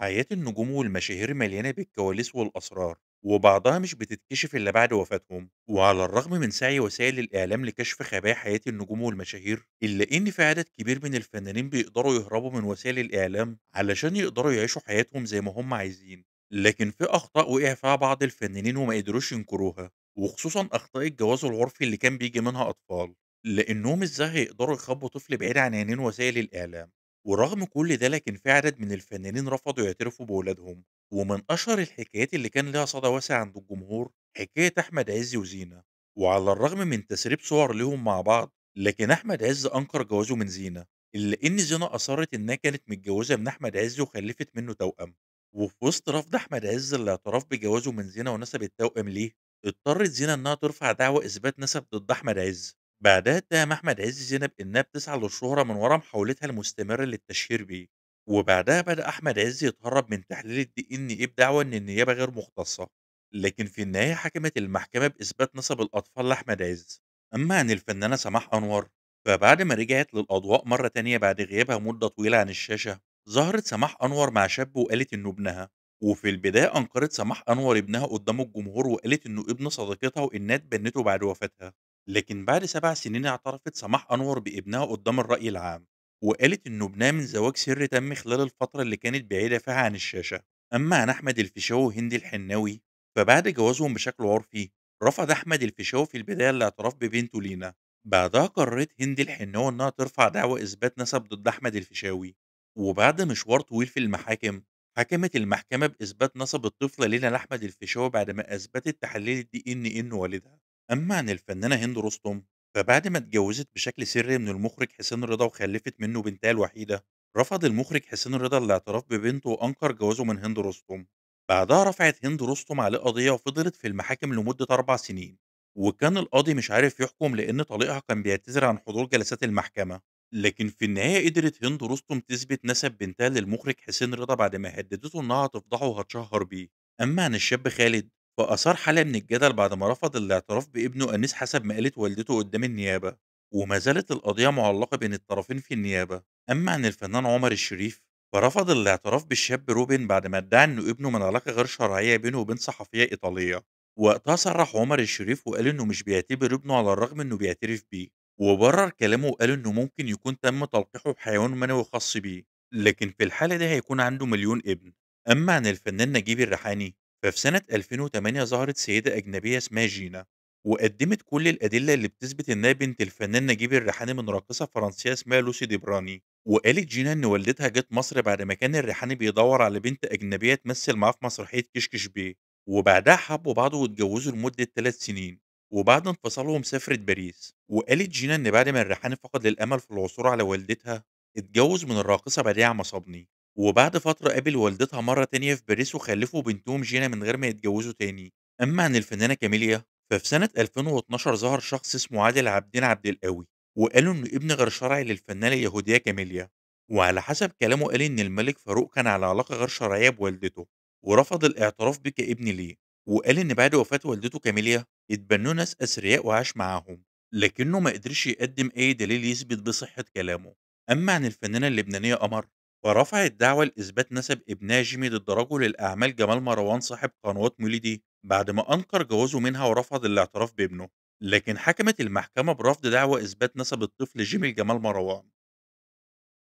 حياة النجوم والمشاهير مليانة بالكواليس والأسرار وبعضها مش بتتكشف إلا بعد وفاتهم وعلى الرغم من سعي وسائل الإعلام لكشف خبايا حياة النجوم والمشاهير إلا إن في عدد كبير من الفنانين بيقدروا يهربوا من وسائل الإعلام علشان يقدروا يعيشوا حياتهم زي ما هم عايزين لكن في أخطاء وقع فيها بعض الفنانين وما قدروش ينكروها وخصوصا أخطاء الجواز العرفي اللي كان بيجي منها أطفال لأنهم إزاي هيقدروا يخبوا طفل بعيد عن عينين وسائل الإعلام ورغم كل ده لكن في عدد من الفنانين رفضوا يعترفوا بولادهم ومن أشهر الحكايات اللي كان لها صدى واسع عند الجمهور حكاية أحمد عز وزينة وعلى الرغم من تسريب صور لهم مع بعض لكن أحمد عز أنكر جوازه من زينة إلا إن زينة أصرت إنها كانت متجوزة من أحمد عز وخلفت منه توأم وفي وسط رفض أحمد عز الاعتراف بجوازه من زينة ونسب التوأم ليه اضطرت زينة إنها ترفع دعوى إثبات نسب ضد أحمد عز بعدها اتهم أحمد عز زينب إنها بتسعى للشهرة من ورا محاولتها المستمرة للتشهير بيه وبعدها بدأ أحمد عز يتهرب من تحليل الدي إن إيه بدعوى إن النيابة غير مختصة لكن في النهاية حكمت المحكمة بإثبات نسب الأطفال لأحمد عز أما عن الفنانة سماح أنور فبعد ما رجعت للأضواء مرة تانية بعد غيابها مدة طويلة عن الشاشة ظهرت سماح أنور مع شاب وقالت إنه ابنها وفي البداية أنكرت سماح أنور ابنها قدام الجمهور وقالت إنه ابن صديقتها وإنها تبنته بعد وفاتها لكن بعد سبع سنين اعترفت سماح أنور بابنها قدام الرأي العام وقالت إنه ابنها من زواج سري تم خلال الفترة اللي كانت بعيدة فيها عن الشاشة أما عن أحمد الفيشاوي وهندي الحناوي فبعد جوازهم بشكل عرفي رفض أحمد الفيشاوي في البداية الاعتراف ببنته لينا بعدها قررت هندي الحناوي إنها ترفع دعوى إثبات نسب ضد أحمد الفيشاوي وبعد مشوار طويل في المحاكم حكمت المحكمة بإثبات نسب الطفلة لينا لأحمد الفيشاوي بعد ما أثبتت تحليل الدي إن إن والدها أما عن الفنانة هند رستم فبعد ما اتجوزت بشكل سري من المخرج حسين رضا وخلفت منه بنتها الوحيدة رفض المخرج حسين رضا الاعتراف ببنته وأنكر جوازه من هند رستم بعدها رفعت هند رستم عليه قضية وفضلت في المحاكم لمدة أربع سنين وكان القاضي مش عارف يحكم لأن طليقها كان بيعتذر عن حضور جلسات المحكمة لكن في النهاية قدرت هند رستم تثبت نسب بنتها للمخرج حسين رضا بعد ما هددته إنها هتفضحه وهتشهر بيه أما عن الشاب خالد فأثار حالة من الجدل بعد ما رفض الاعتراف بابنه أنيس حسب ما قالت والدته قدام النيابة وما زالت القضية معلقة بين الطرفين في النيابة أما عن الفنان عمر الشريف فرفض الاعتراف بالشاب روبن بعد ما ادعى أنه ابنه من علاقة غير شرعية بينه وبين صحفية إيطالية وقتها صرح عمر الشريف وقال إنه مش بيعتبر ابنه على الرغم إنه بيعترف بيه وبرر كلامه وقال إنه ممكن يكون تم تلقيحه بحيوان منوي خاص بيه لكن في الحالة دي هيكون عنده مليون ابن أما عن الفنان نجيب الريحاني ففي سنة 2008 ظهرت سيدة أجنبية اسمها جينا وقدمت كل الأدلة اللي بتثبت إنها بنت الفنان نجيب الريحاني من راقصة فرنسية اسمها لوسي ديبراني وقالت جينا إن والدتها جت مصر بعد ما كان الريحاني بيدور على بنت أجنبية تمثل معاه في مسرحية كشكش بيه وبعدها حبوا بعض واتجوزوا لمدة ثلاث سنين وبعد انفصالهم سافرت باريس وقالت جينا إن بعد ما الريحاني فقد الأمل في العثور على والدتها اتجوز من الراقصة بديعة مصابني وبعد فترة قابل والدتها مرة تانية في باريس وخلفوا بنتهم جينا من غير ما يتجوزوا تاني أما عن الفنانة كاميليا ففي سنة 2012 ظهر شخص اسمه عادل عبدين عبد القوي وقالوا إنه ابن غير شرعي للفنانة اليهودية كاميليا وعلى حسب كلامه قال إن الملك فاروق كان على علاقة غير شرعية بوالدته ورفض الاعتراف بك ابن ليه وقال إن بعد وفاة والدته كاميليا اتبنوا ناس أثرياء وعاش معاهم لكنه ما قدرش يقدم أي دليل يثبت بصحة كلامه أما عن الفنانة اللبنانية قمر ورفعت دعوى لإثبات نسب ابنها جيمي ضد رجل الأعمال جمال مروان صاحب قنوات موليدي بعد ما أنكر جوازه منها ورفض الاعتراف بابنه لكن حكمت المحكمة برفض دعوى إثبات نسب الطفل جيمي لجمال مروان